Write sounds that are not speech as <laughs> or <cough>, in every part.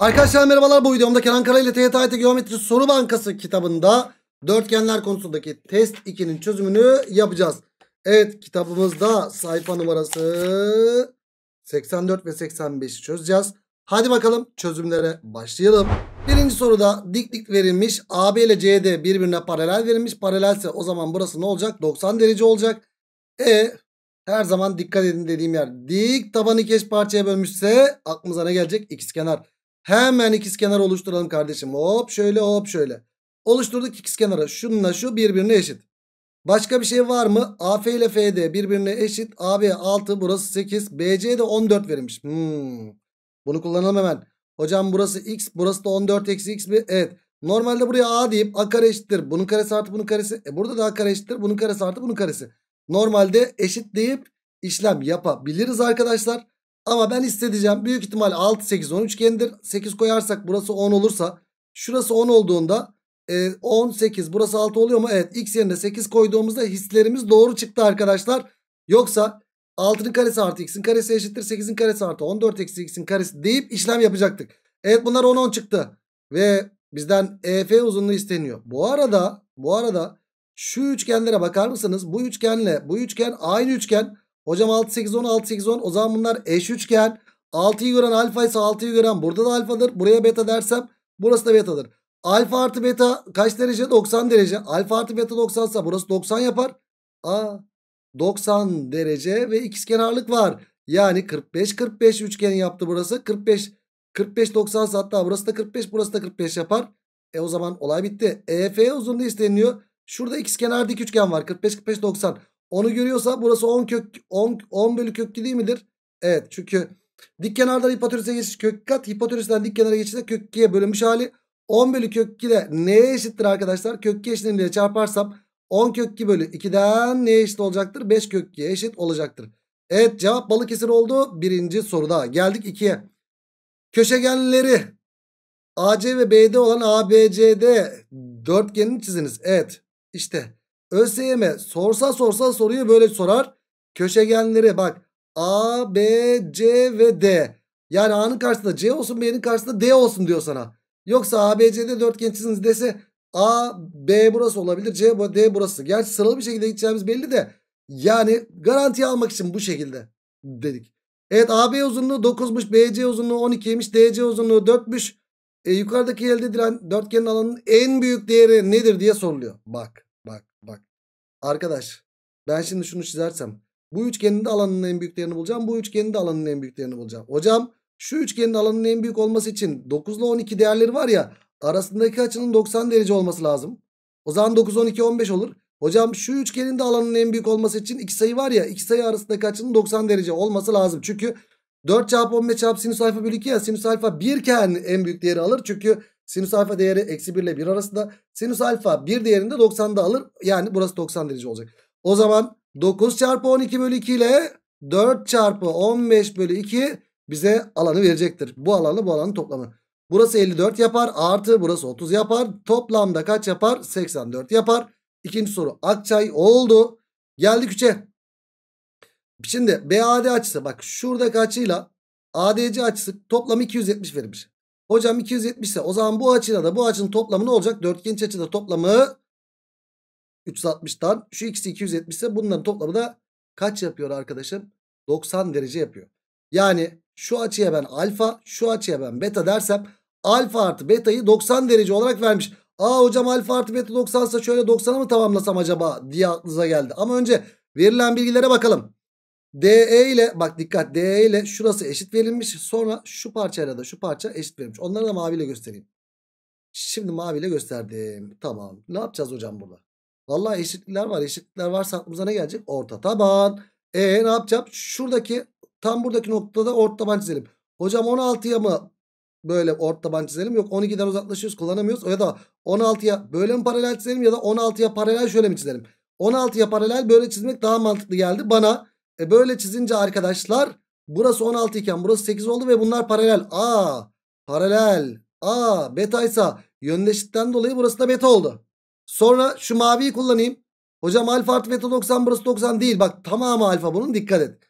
Arkadaşlar merhabalar bu videomda Kenan Kara ile TYT Geometri Soru Bankası kitabında dörtgenler konusundaki test 2'nin çözümünü yapacağız. Evet kitabımızda sayfa numarası 84 ve 85'i çözeceğiz. Hadi bakalım çözümlere başlayalım. Birinci soruda dik dik verilmiş AB ile CD birbirine paralel verilmiş. Paralelse o zaman burası ne olacak? 90 derece olacak. E her zaman dikkat edin dediğim yer dik tabanı keş parçaya bölmüşse aklımıza ne gelecek? X kenar. Hemen ikizkenar oluşturalım kardeşim. Hop şöyle hop şöyle. Oluşturduk ikizkenarı. Şununla şu birbirine eşit. Başka bir şey var mı? AF ile FD birbirine eşit. AB 6 burası 8. BC de 14 verilmiş. Hmm. Bunu kullanalım hemen. Hocam burası x burası da 14 eksi x mi? Evet. Normalde buraya a deyip a kare eşittir. Bunun karesi artı bunun karesi. E burada da a kare eşittir. Bunun karesi artı bunun karesi. Normalde eşit deyip işlem yapabiliriz arkadaşlar. Ama ben hissedeceğim. Büyük ihtimal 6, 8, 10 üçgendir. 8 koyarsak burası 10 olursa. Şurası 10 olduğunda e, 10, 8 burası 6 oluyor mu? Evet x yerine 8 koyduğumuzda hislerimiz doğru çıktı arkadaşlar. Yoksa 6'nın karesi artı x'in karesi eşittir 8'in karesi artı 14 eksi x'in karesi deyip işlem yapacaktık. Evet bunlar 10 10 çıktı. Ve bizden EF uzunluğu isteniyor. Bu arada bu arada şu üçgenlere bakar mısınız? Bu üçgenle bu üçgen aynı üçgen. Hocam 6 8 10 6 8 10 o zaman bunlar eş üçgen. 6'yı gören alfa ise 6'yı gören burada da alfadır. Buraya beta dersem burası da betadır. Alfa artı beta kaç derece? 90 derece. Alfa artı beta 90 ise burası 90 yapar. Aa, 90 derece ve ikizkenarlık var. Yani 45 45 üçgeni yaptı burası. 45 45 90 ise hatta burası da 45 burası da 45 yapar. E o zaman olay bitti. EF uzunluğu isteniyor. Şurada ikizkenar dik üçgen var. 45 45 90. Onu görüyorsa burası 10 kök 10, 10 bölü köklü değil midir? Evet çünkü dik kenardan hipotenüse geçiş kök kat. Hipotenüsten dik kenara geçişte kök 2'ye bölünmüş hali. 10 bölü kök 2 ile neye eşittir arkadaşlar? Kök 2 eşitliğiyle çarparsam 10 kök 2 bölü 2'den neye eşit olacaktır? 5 kök 2'ye eşit olacaktır. Evet cevap Balıkesir oldu. Birinci soruda geldik 2'ye. Köşegenleri AC ve BD olan ABCD dörtgenini çiziniz. Evet işte ÖSYM sorsa sorsa soruyu böyle sorar. Köşegenleri bak A, B, C ve D. Yani A'nın karşısında C olsun B'nin karşısında D olsun diyor sana. Yoksa A, B, C'de dörtgen çizsiniz dese A, B burası olabilir. C, D burası. Gerçi sıralı bir şekilde gideceğimiz belli de. Yani garantiye almak için bu şekilde dedik. Evet A B uzunluğu 9'muş. C uzunluğu 12'ymiş. C uzunluğu 4'müş. E, yukarıdaki elde edilen dörtgenin alanının en büyük değeri nedir diye soruluyor. Bak. Arkadaş ben şimdi şunu çizersem bu üçgenin de alanının en büyüklerini bulacağım. Bu üçgenin de alanının en büyüklerini bulacağım. Hocam şu üçgenin alanının en büyük olması için 9 ile 12 değerleri var ya arasındaki açının 90 derece olması lazım. O zaman 9, 12, 15 olur. Hocam şu üçgenin de alanının en büyük olması için iki sayı var ya iki sayı arasındaki açının 90 derece olması lazım. Çünkü 4 çarpı 15 çarpı sinüs alfa bölü 2 ya sinüs alfa 1 iken en büyük değeri alır. Çünkü sinüs alfa değeri eksi 1 ile 1 arasında. Sinüs alfa 1 değerinde 90'da alır. Yani burası 90 derece olacak. O zaman 9 çarpı 12 bölü 2 ile 4 çarpı 15 bölü 2 bize alanı verecektir. Bu alanı bu alanın toplamı. Burası 54 yapar artı burası 30 yapar. Toplamda kaç yapar? 84 yapar. İkinci soru Akçay oldu. Geldik 3'e. Şimdi BAD açısı bak şuradaki açıyla ADC açısı toplam 270 verilmiş. Hocam 270 ise o zaman bu açıyla da bu açının toplamı ne olacak? Dörtgenç açıda toplamı 360'tan şu ikisi 270 ise bunların toplamı da kaç yapıyor arkadaşım? 90 derece yapıyor. Yani şu açıya ben alfa şu açıya ben beta dersem alfa artı betayı 90 derece olarak vermiş. Aa hocam alfa artı beta 90 ise şöyle 90'a mı tamamlasam acaba diye aklınıza geldi. Ama önce verilen bilgilere bakalım. DE ile bak dikkat DE ile şurası eşit verilmiş. Sonra şu parçayla da şu parça eşit verilmiş. Onları da maviyle göstereyim. Şimdi maviyle gösterdim. Tamam. Ne yapacağız hocam burada? Vallahi eşitlikler var. Eşitlikler varsa aklımıza ne gelecek? Orta taban. E ne yapacağım? Şuradaki tam buradaki noktada orta taban çizelim. Hocam 16'ya mı böyle orta taban çizelim? Yok 12'den uzaklaşıyoruz kullanamıyoruz. Ya da 16'ya böyle mi paralel çizelim ya da 16'ya paralel şöyle mi çizelim? 16'ya paralel böyle çizmek daha mantıklı geldi bana. E böyle çizince arkadaşlar burası 16 iken burası 8 oldu ve bunlar paralel. A paralel. A beta ise yöndeşitten dolayı burası da beta oldu. Sonra şu maviyi kullanayım. Hocam alfa artı beta 90 burası 90 değil. Bak tamamı alfa bunun dikkat et.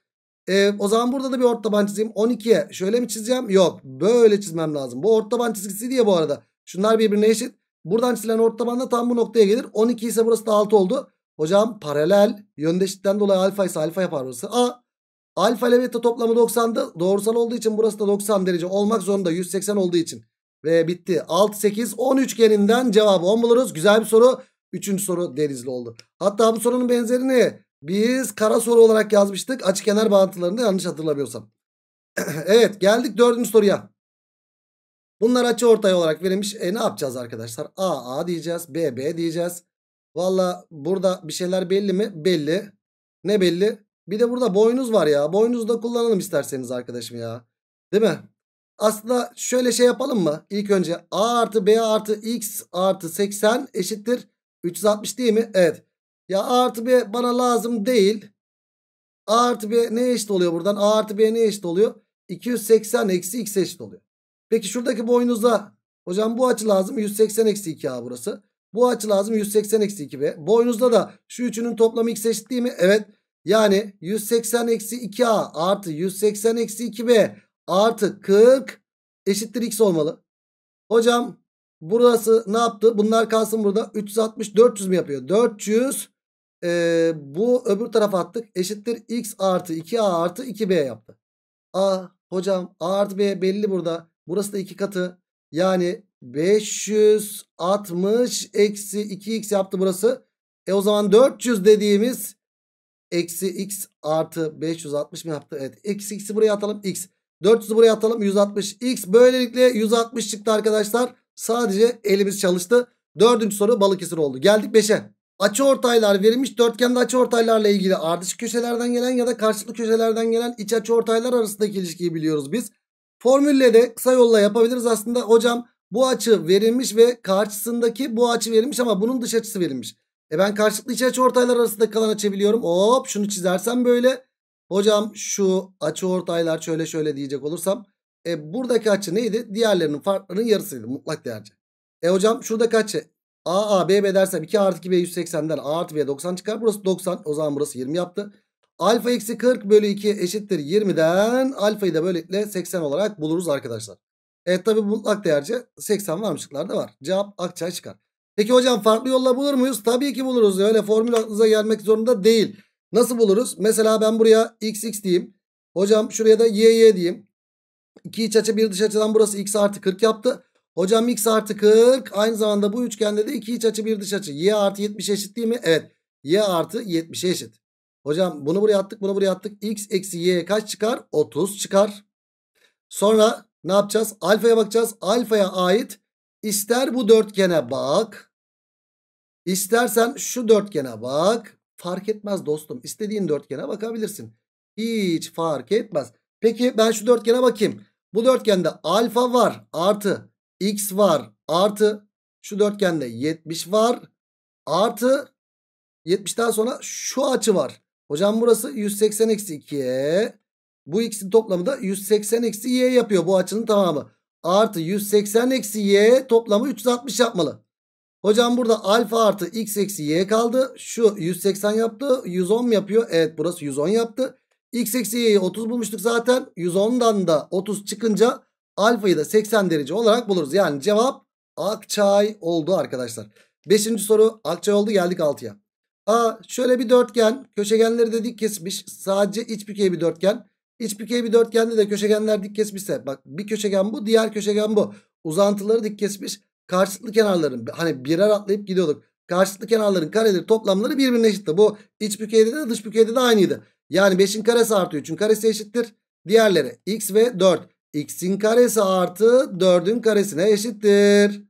E, o zaman burada da bir ort taban çizeyim. 12'ye şöyle mi çizeceğim? Yok böyle çizmem lazım. Bu ort taban çizgisi diye bu arada. Şunlar birbirine eşit. Buradan çizilen ort taban da tam bu noktaya gelir. 12 ise burası da 6 oldu. Hocam paralel yöndeşlikten dolayı alfa ise alfa yapar burası. A alfa ile beta toplamı 90'da doğrusal olduğu için burası da 90 derece olmak zorunda 180 olduğu için. Ve bitti. 6, 8, 10 üçgeninden cevabı 10 buluruz. Güzel bir soru. Üçüncü soru denizli oldu. Hatta bu sorunun benzerini biz kara soru olarak yazmıştık. Açı kenar bağıntılarında yanlış hatırlamıyorsam. <clears throat> evet geldik dördüncü soruya. Bunlar açı ortay olarak verilmiş. E ne yapacağız arkadaşlar? A A diyeceğiz. B B diyeceğiz. Valla burada bir şeyler belli mi? Belli. Ne belli? Bir de burada boynuz var ya. Boynuzu da kullanalım isterseniz arkadaşım ya. Değil mi? Aslında şöyle şey yapalım mı? İlk önce a artı b artı x artı 80 eşittir 360 değil mi? Evet. Ya a artı b bana lazım değil. a artı b ne eşit oluyor buradan? a artı b ne eşit oluyor? 280 eksi x eşit oluyor. Peki şuradaki boynuza hocam bu açı lazım. 180 eksi 2a burası. Bu açı lazım 180 eksi 2b. Boynuzda da şu üçünün toplamı x eşit değil mi? Evet. Yani 180 eksi 2a artı 180 eksi 2b artı 40 eşittir x olmalı. Hocam burası ne yaptı? Bunlar kalsın burada. 360 400 mi yapıyor? 400 e, bu öbür tarafa attık. Eşittir x artı 2a artı 2b yaptı. A ah hocam a artı b belli burada. Burası da 2 katı. Yani 560 eksi 2x yaptı burası. E o zaman 400 dediğimiz eksi x artı 560 mi yaptı? Evet. Eksi x'i buraya atalım. X. 400'ü buraya atalım. 160. X böylelikle 160 çıktı arkadaşlar. Sadece elimiz çalıştı. Dördüncü soru Balıkesir oldu. Geldik 5'e. Açı ortaylar verilmiş dörtgende açı ortaylarla ilgili ardışık köşelerden gelen ya da karşılıklı köşelerden gelen iç açı ortaylar arasındaki ilişkiyi biliyoruz biz. Formülle de kısa yolla yapabiliriz aslında. Hocam bu açı verilmiş ve karşısındaki bu açı verilmiş ama bunun dış açısı verilmiş. E ben karşılıklı iç açı ortaylar arasında kalan açı biliyorum. Hop şunu çizersem böyle. Hocam şu açı ortaylar şöyle şöyle diyecek olursam. E buradaki açı neydi? Diğerlerinin farklarının yarısıydı mutlak değerce. E hocam şuradaki açı A A B B dersem 2 artı 2 B 180'den A artı B 90 çıkar. Burası 90 o zaman burası 20 yaptı. Alfa eksi 40 bölü 2 eşittir 20'den alfayı da böylelikle 80 olarak buluruz arkadaşlar. E tabi mutlak değerce 80 varmışlıklar da var. Cevap Akçay çıkar. Peki hocam farklı yolla bulur muyuz? Tabii ki buluruz. Öyle formül aklınıza gelmek zorunda değil. Nasıl buluruz? Mesela ben buraya xx diyeyim. Hocam şuraya da yy diyeyim. İki iç açı bir dış açıdan burası x artı 40 yaptı. Hocam x artı 40 aynı zamanda bu üçgende de iki iç açı bir dış açı. y artı 70 eşit değil mi? Evet. y artı 70 eşit. Hocam bunu buraya attık bunu buraya attık. x eksi y kaç çıkar? 30 çıkar. Sonra ne yapacağız? Alfaya bakacağız. Alfaya ait ister bu dörtgene bak. İstersen şu dörtgene bak. Fark etmez dostum. İstediğin dörtgene bakabilirsin. Hiç fark etmez. Peki ben şu dörtgene bakayım. Bu dörtgende alfa var artı x var artı şu dörtgende 70 var artı 70'ten sonra şu açı var. Hocam burası 180 eksi 2'ye bu ikisinin toplamı da 180 eksi y yapıyor bu açının tamamı. Artı 180 eksi y toplamı 360 yapmalı. Hocam burada alfa artı x eksi y kaldı. Şu 180 yaptı 110 yapıyor? Evet burası 110 yaptı. x eksi y'yi 30 bulmuştuk zaten. 110'dan da 30 çıkınca alfayı da 80 derece olarak buluruz. Yani cevap Akçay oldu arkadaşlar. Beşinci soru Akçay oldu geldik 6'ya. A şöyle bir dörtgen köşegenleri dedik kesmiş. Sadece iç bükey bir dörtgen. Hiçbir kere bir dörtgende de köşegenler dik kesmişse. Bak bir köşegen bu diğer köşegen bu. Uzantıları dik kesmiş. Karşılıklı kenarların hani birer atlayıp gidiyorduk. Karşılıklı kenarların kareleri toplamları birbirine eşitti. Bu iç bükeyde de dış bükeyde de aynıydı. Yani 5'in karesi artı 3'ün karesi eşittir. Diğerleri x ve 4. x'in karesi artı 4'ün karesine eşittir.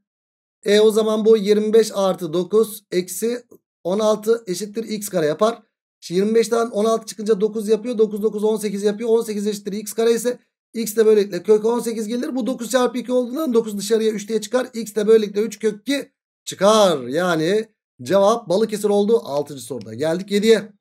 E o zaman bu 25 artı 9 eksi 16 eşittir x kare yapar. Şimdi 25'ten 16 çıkınca 9 yapıyor. 9 9 18 yapıyor. 18 eşittir x kare ise x de böylelikle kök 18 gelir. Bu 9 çarpı 2 olduğundan 9 dışarıya 3 diye çıkar. x de böylelikle 3 kök 2 çıkar. Yani cevap Balıkesir oldu 6. soruda. Geldik 7'ye.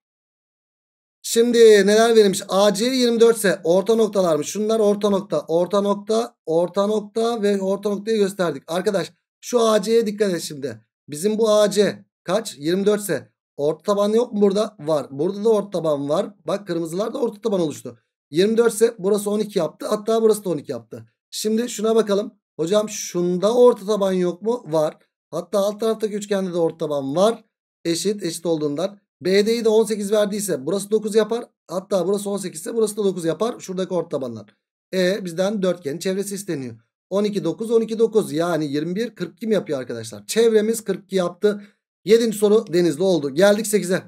Şimdi neler verilmiş? AC 24 ise orta noktalarmış. Şunlar orta nokta, orta nokta, orta nokta ve orta noktayı gösterdik. Arkadaş şu AC'ye dikkat et şimdi. Bizim bu AC kaç? 24 ise Orta taban yok mu burada? Var. Burada da orta taban var. Bak kırmızılar da orta taban oluştu. 24 ise burası 12 yaptı. Hatta burası da 12 yaptı. Şimdi şuna bakalım. Hocam şunda orta taban yok mu? Var. Hatta alt taraftaki üçgende de orta taban var. Eşit eşit olduğundan. BD'yi de 18 verdiyse burası 9 yapar. Hatta burası 18 ise burası da 9 yapar. Şuradaki orta tabanlar. E bizden dörtgen çevresi isteniyor. 12 9 12 9 yani 21 42 mi yapıyor arkadaşlar? Çevremiz 42 yaptı. Yedinci soru Denizli oldu. Geldik 8'e.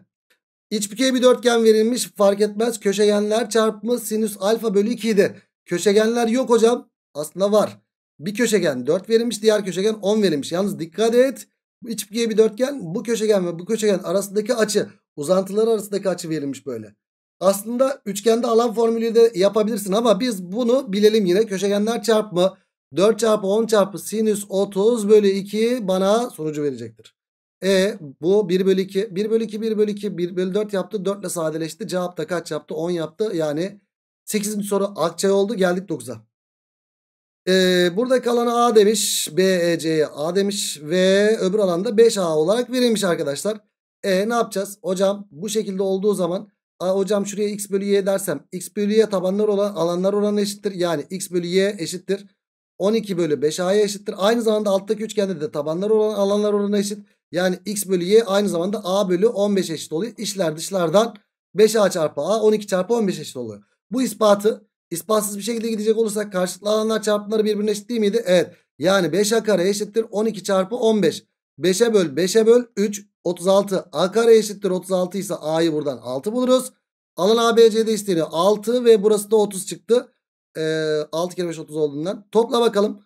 İçbükey bir dörtgen verilmiş fark etmez. Köşegenler çarpımı sinüs alfa bölü 2 idi. Köşegenler yok hocam. Aslında var. Bir köşegen 4 verilmiş diğer köşegen 10 verilmiş. Yalnız dikkat et. İçbükey bir dörtgen bu köşegen ve bu köşegen arasındaki açı uzantıları arasındaki açı verilmiş böyle. Aslında üçgende alan formülü de yapabilirsin ama biz bunu bilelim yine. Köşegenler çarpımı 4 çarpı 10 çarpı sinüs 30 bölü 2 bana sonucu verecektir. E bu 1 bölü 2. 1 bölü 2 1 bölü 2 1 bölü 4 yaptı. 4 ile sadeleşti. Cevap da kaç yaptı? 10 yaptı. Yani 8. soru akçay oldu. Geldik 9'a. E, burada kalanı A demiş. B, E, C'ye A demiş. Ve öbür alanda 5A olarak verilmiş arkadaşlar. E ne yapacağız? Hocam bu şekilde olduğu zaman A, hocam şuraya x bölü y dersem x bölü y tabanlar olan alanlar oranı eşittir. Yani x bölü y eşittir 12 bölü 5a'ya eşittir. Aynı zamanda alttaki üçgende de tabanlar olan alanlar oranı eşit. Yani x bölü y aynı zamanda a bölü 15 eşit oluyor. İşler dışlardan 5a çarpı a 12 çarpı 15 eşit oluyor. Bu ispatı ispatsız bir şekilde gidecek olursak karşılıklı alanlar çarpımları birbirine eşit değil miydi? Evet. Yani 5a kare eşittir 12 çarpı 15. 5'e böl 5'e böl 3 36 a kare eşittir 36 ise a'yı buradan 6 buluruz. Alan ABC'de isteniyor 6 ve burası da 30 çıktı e, 6 kere 5 30 olduğundan. Topla bakalım.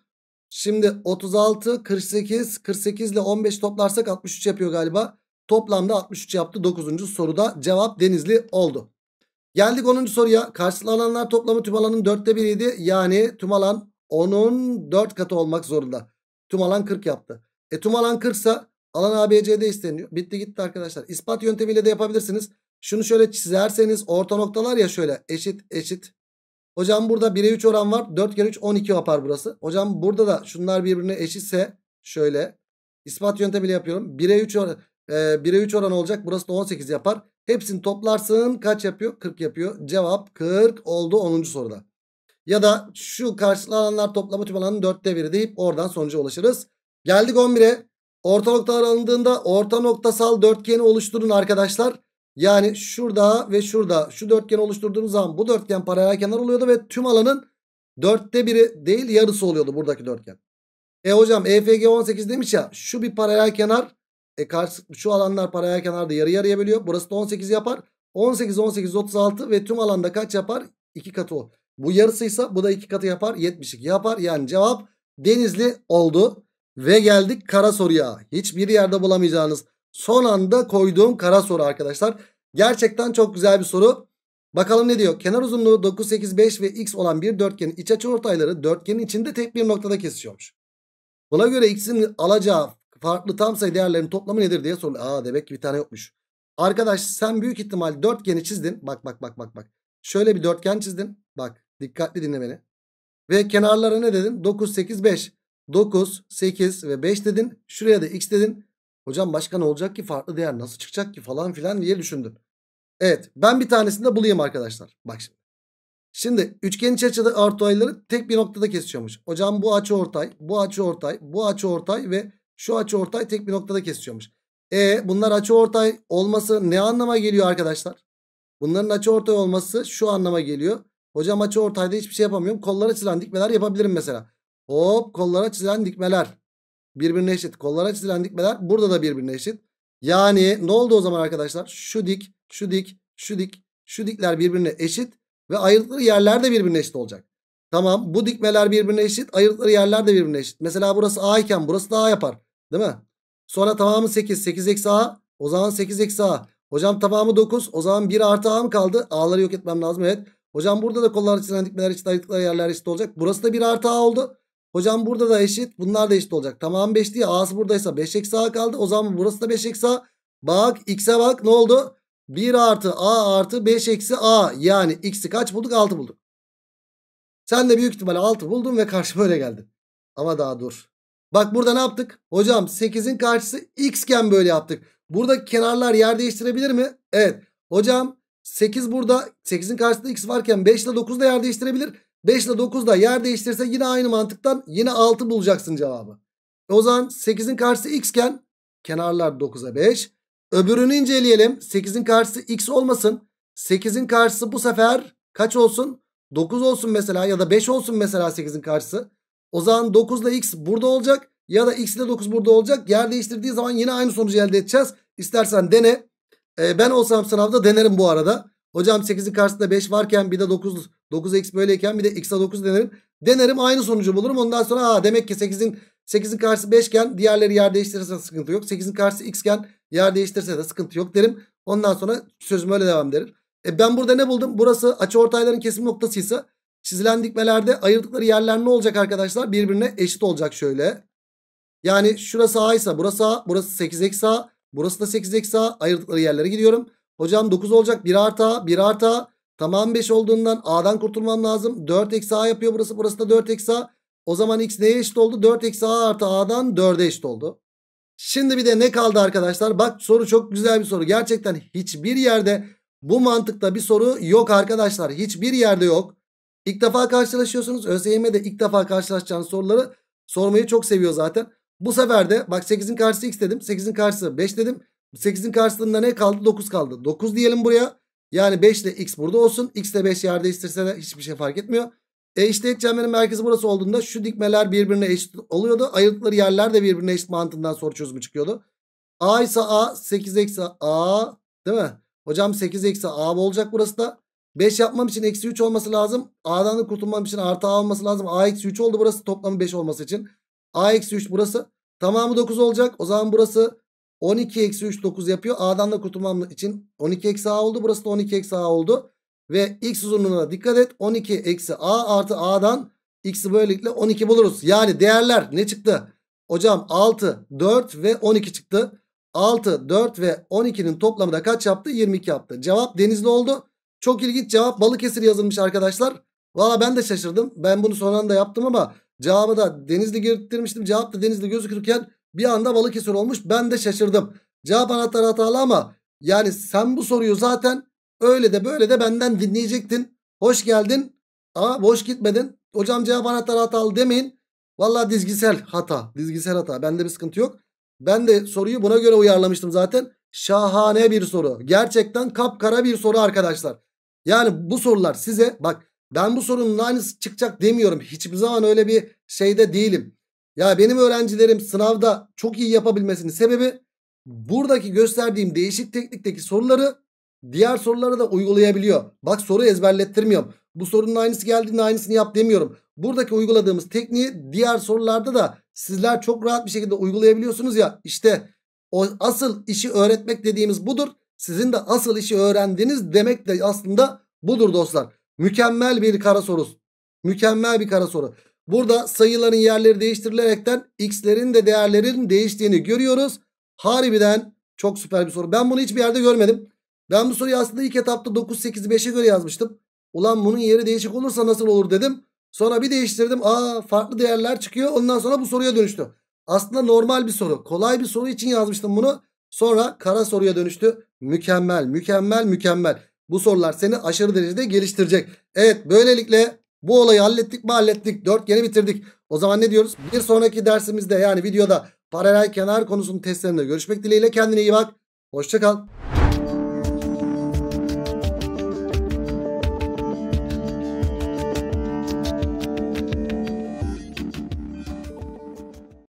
Şimdi 36, 48, 48 ile 15 toplarsak 63 yapıyor galiba. Toplamda 63 yaptı. 9. soruda cevap Denizli oldu. Geldik 10. soruya. Karşılıklı alanlar toplamı tüm alanın 4'te 1'iydi. Yani tüm alan 10'un 4 katı olmak zorunda. Tüm alan 40 yaptı. E tüm alan 40 ise alan ABC'de isteniyor. Bitti gitti arkadaşlar. İspat yöntemiyle de yapabilirsiniz. Şunu şöyle çizerseniz orta noktalar ya şöyle eşit eşit Hocam burada 1'e 3 oran var. 4 kere 3 12 yapar burası. Hocam burada da şunlar birbirine eşitse şöyle ispat yöntemiyle yapıyorum. 1'e 3 oran, e, 1'e 3 oran olacak. Burası da 18 yapar. Hepsini toplarsın kaç yapıyor? 40 yapıyor. Cevap 40 oldu 10. soruda. Ya da şu karşılıklı alanlar toplamı tüm alanın 4'te biri deyip oradan sonuca ulaşırız. Geldik 11'e. Orta noktalar alındığında orta noktasal dörtgeni oluşturun arkadaşlar. Yani şurada ve şurada şu dörtgen oluşturduğunuz zaman bu dörtgen paralel kenar oluyordu ve tüm alanın dörtte biri değil yarısı oluyordu buradaki dörtgen. E hocam EFG 18 demiş ya şu bir paralel kenar e karşı, şu alanlar paralel kenarda yarı yarıya bölüyor. Burası da 18 yapar. 18 18 36 ve tüm alanda kaç yapar? 2 katı o. Bu yarısıysa bu da 2 katı yapar. 72 yapar. Yani cevap Denizli oldu. Ve geldik kara soruya. Hiçbir yerde bulamayacağınız Son anda koyduğum kara soru arkadaşlar. Gerçekten çok güzel bir soru. Bakalım ne diyor? Kenar uzunluğu 9, 8, 5 ve x olan bir dörtgenin iç açı ortayları dörtgenin içinde tek bir noktada kesişiyormuş. Buna göre x'in alacağı farklı tam sayı değerlerinin toplamı nedir diye soruluyor. Aa demek ki bir tane yokmuş. Arkadaş sen büyük ihtimal dörtgeni çizdin. Bak bak bak bak bak. Şöyle bir dörtgen çizdin. Bak dikkatli dinle beni. Ve kenarlara ne dedin? 9, 8, 5. 9, 8 ve 5 dedin. Şuraya da x dedin. Hocam başka ne olacak ki farklı değer nasıl çıkacak ki falan filan diye düşündüm. Evet ben bir tanesini de bulayım arkadaşlar. Bak şimdi. Şimdi üçgen iç açıda ortayları tek bir noktada kesiyormuş. Hocam bu açı ortay, bu açı ortay, bu açı ortay ve şu açı ortay tek bir noktada kesiyormuş. E bunlar açı ortay olması ne anlama geliyor arkadaşlar? Bunların açı ortay olması şu anlama geliyor. Hocam açı ortayda hiçbir şey yapamıyorum. Kollara çizilen dikmeler yapabilirim mesela. Hop kollara çizilen dikmeler birbirine eşit. Kollara çizilen dikmeler burada da birbirine eşit. Yani ne oldu o zaman arkadaşlar? Şu dik, şu dik, şu dik, şu dikler birbirine eşit ve ayrıldıkları yerler de birbirine eşit olacak. Tamam bu dikmeler birbirine eşit, ayrıldıkları yerler de birbirine eşit. Mesela burası A iken burası da A yapar. Değil mi? Sonra tamamı 8. 8 eksi A. O zaman 8 eksi A. Hocam tamamı 9. O zaman 1 artı A mı kaldı? A'ları yok etmem lazım. Evet. Hocam burada da kollar çizilen dikmeler eşit, ayrıldıkları yerler eşit olacak. Burası da 1 artı A oldu. Hocam burada da eşit. Bunlar da eşit olacak. Tamam 5 diye A'sı buradaysa 5 eksi A kaldı. O zaman burası da 5 eksi A. Bak X'e bak ne oldu? 1 artı A artı 5 eksi A. Yani X'i kaç bulduk? 6 bulduk. Sen de büyük ihtimalle 6 buldun ve karşıma <laughs> öyle geldin. Ama daha dur. Bak burada ne yaptık? Hocam 8'in karşısı xken böyle yaptık. Buradaki kenarlar yer değiştirebilir mi? Evet. Hocam 8 burada 8'in karşısında X varken 5 ile 9 da yer değiştirebilir. 5 ile 9 da yer değiştirirse yine aynı mantıktan yine 6 bulacaksın cevabı. O zaman 8'in karşısı x iken kenarlar 9'a 5. Öbürünü inceleyelim. 8'in karşısı x olmasın. 8'in karşısı bu sefer kaç olsun? 9 olsun mesela ya da 5 olsun mesela 8'in karşısı. O zaman 9 ile x burada olacak ya da x ile 9 burada olacak. Yer değiştirdiği zaman yine aynı sonucu elde edeceğiz. İstersen dene. Ee, ben olsam sınavda denerim bu arada. Hocam 8'in karşısında 5 varken bir de 9 9x böyleyken bir de x'a 9 denerim. Denerim aynı sonucu bulurum. Ondan sonra ha demek ki 8'in 8'in karşısı 5 iken diğerleri yer değiştirirse sıkıntı yok. 8'in karşısı x iken yer değiştirirse de sıkıntı yok derim. Ondan sonra sözüm öyle devam derim. E ben burada ne buldum? Burası açı ortayların kesim noktasıysa çizilen dikmelerde ayırdıkları yerler ne olacak arkadaşlar? Birbirine eşit olacak şöyle. Yani şurası A ise burası A, burası 8 eksi, A, burası da 8x A. Ayırdıkları yerlere gidiyorum. Hocam 9 olacak 1 artı A, 1 artı A. Tamam 5 olduğundan A'dan kurtulmam lazım. 4 eksi A yapıyor burası. Burası da 4 eksi A. O zaman X neye eşit oldu? 4 eksi A artı A'dan 4'e eşit oldu. Şimdi bir de ne kaldı arkadaşlar? Bak soru çok güzel bir soru. Gerçekten hiçbir yerde bu mantıkta bir soru yok arkadaşlar. Hiçbir yerde yok. İlk defa karşılaşıyorsunuz. ÖSYM'de ilk defa karşılaşacağınız soruları sormayı çok seviyor zaten. Bu sefer de bak 8'in karşısı x dedim. 8'in karşısı 5 dedim. 8'in karşısında ne kaldı? 9 kaldı. 9 diyelim buraya. Yani 5 ile x burada olsun. X ile 5 yerde istersen hiçbir şey fark etmiyor. E eşdeğet çemberin merkezi burası olduğunda şu dikmeler birbirine eşit oluyordu. Ayrıldıkları yerler de birbirine eşit mantığından soru çözümü çıkıyordu. A ise A 8 eksi A değil mi? Hocam 8 eksi A olacak burası da. 5 yapmam için eksi 3 olması lazım. A'dan da kurtulmam için artı A olması lazım. A eksi 3 oldu burası toplamı 5 olması için. A eksi 3 burası. Tamamı 9 olacak. O zaman burası 12 eksi 3 9 yapıyor. A'dan da kurtulmam için 12 eksi A oldu. Burası da 12 eksi A oldu. Ve x uzunluğuna dikkat et. 12 eksi A artı A'dan x'i böylelikle 12 buluruz. Yani değerler ne çıktı? Hocam 6, 4 ve 12 çıktı. 6, 4 ve 12'nin toplamı da kaç yaptı? 22 yaptı. Cevap denizli oldu. Çok ilginç cevap Balıkesir yazılmış arkadaşlar. Valla ben de şaşırdım. Ben bunu son anda yaptım ama cevabı da denizli girdirmiştim. Cevap da denizli gözükürken bir anda Balıkesir olmuş. Ben de şaşırdım. Cevap anahtarı hatalı ama yani sen bu soruyu zaten öyle de böyle de benden dinleyecektin. Hoş geldin ama boş gitmedin. Hocam cevap anahtarı hatalı demeyin. Valla dizgisel hata. Dizgisel hata. Bende bir sıkıntı yok. Ben de soruyu buna göre uyarlamıştım zaten. Şahane bir soru. Gerçekten kapkara bir soru arkadaşlar. Yani bu sorular size bak ben bu sorunun aynısı çıkacak demiyorum. Hiçbir zaman öyle bir şeyde değilim. Ya benim öğrencilerim sınavda çok iyi yapabilmesinin sebebi buradaki gösterdiğim değişik teknikteki soruları diğer sorulara da uygulayabiliyor. Bak soru ezberlettirmiyorum. Bu sorunun aynısı geldiğinde aynısını yap demiyorum. Buradaki uyguladığımız tekniği diğer sorularda da sizler çok rahat bir şekilde uygulayabiliyorsunuz ya. İşte o asıl işi öğretmek dediğimiz budur. Sizin de asıl işi öğrendiğiniz demek de aslında budur dostlar. Mükemmel bir kara soru. Mükemmel bir kara soru. Burada sayıların yerleri değiştirilerekten x'lerin de değerlerin değiştiğini görüyoruz. Harbiden çok süper bir soru. Ben bunu hiçbir yerde görmedim. Ben bu soruyu aslında ilk etapta 9, 8, 5'e göre yazmıştım. Ulan bunun yeri değişik olursa nasıl olur dedim. Sonra bir değiştirdim. Aa farklı değerler çıkıyor. Ondan sonra bu soruya dönüştü. Aslında normal bir soru. Kolay bir soru için yazmıştım bunu. Sonra kara soruya dönüştü. Mükemmel, mükemmel, mükemmel. Bu sorular seni aşırı derecede geliştirecek. Evet böylelikle bu olayı hallettik mi hallettik. Dörtgeni bitirdik. O zaman ne diyoruz? Bir sonraki dersimizde yani videoda paralel kenar konusunun testlerinde görüşmek dileğiyle. Kendine iyi bak. Hoşçakal.